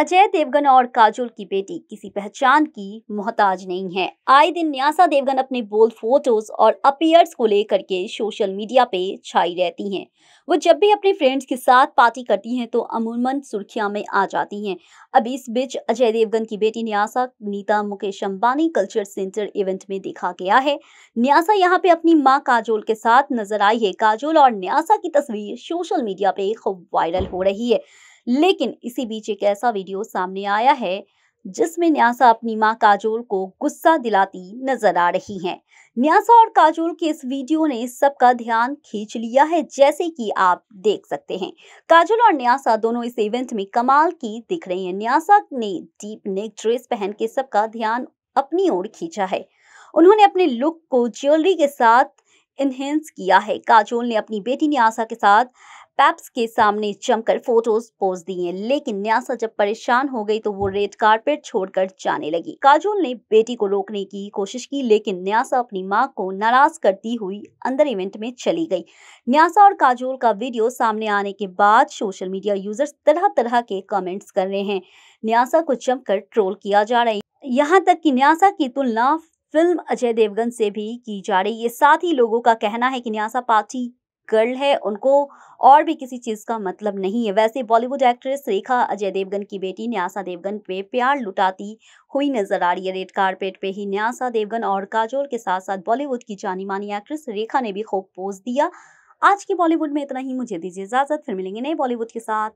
अजय देवगन और काजोल की बेटी किसी पहचान की मोहताज नहीं है आए दिन न्यासा देवगन अपने बोल्ड फोटोज और अपियर्स को लेकर के सोशल मीडिया पे छाई रहती हैं वो जब भी अपने फ्रेंड्स के साथ पार्टी करती हैं तो अमूमन सुर्खियां में आ जाती हैं अब इस बीच अजय देवगन की बेटी Nysa Nita Mukesh Ambani culture centre event में देखा गया है न्यासा यहाँ पे अपनी माँ काजोल के साथ नजर आई है काजोल और न्यासा की तस्वीर सोशल मीडिया पे खूब वायरल हो रही है लेकिन इसी बीच एक ऐसा वीडियो सामने आया है जिसमें न्यासा अपनी मां काजोल को गुस्सा दिलाती नजर आ रही हैं। न्यासा और काजोल के इस वीडियो ने सबका ध्यान खींच लिया है जैसे कि आप देख सकते हैं काजोल और न्यासा दोनों इस इवेंट में कमाल की दिख रही हैं। न्यासा ने डीप नेक ड्रेस पहन के सबका ध्यान अपनी ओर खींचा है उन्होंने अपने लुक को ज्वेलरी के साथ इनहेंस किया है काजोल ने अपनी बेटी न्यासा के साथ पैप्स के सामने जमकर फोटोज पोस्ट दिए हैं लेकिन न्यासा जब परेशान हो गई तो वो रेड कारपेट छोड़कर जाने लगी काजोल ने बेटी को रोकने की कोशिश की लेकिन न्यासा अपनी मां को नाराज करती हुई अंदर इवेंट में चली गई न्यासा और काजोल का वीडियो सामने आने के बाद सोशल मीडिया यूजर्स तरह तरह के कमेंट्स कर रहे हैं न्यासा को जमकर ट्रोल किया जा रहा है यहाँ तक कि न्यासा की तुलना फिल्म अजय देवगन से भी की जा रही है साथ ही लोगों का कहना है कि न्यासा पाठी गर्ल है उनको और भी किसी चीज़ का मतलब नहीं है वैसे बॉलीवुड एक्ट्रेस रेखा अजय देवगन की बेटी न्यासा देवगन पे प्यार लुटाती हुई नजर आ रही है रेड कारपेट पे ही न्यासा देवगन और काजोल के साथ साथ बॉलीवुड की जानी मानी एक्ट्रेस रेखा ने भी खूब पोज दिया आज की बॉलीवुड में इतना ही मुझे दीजिए इजाजत फिर मिलेंगे नए बॉलीवुड के साथ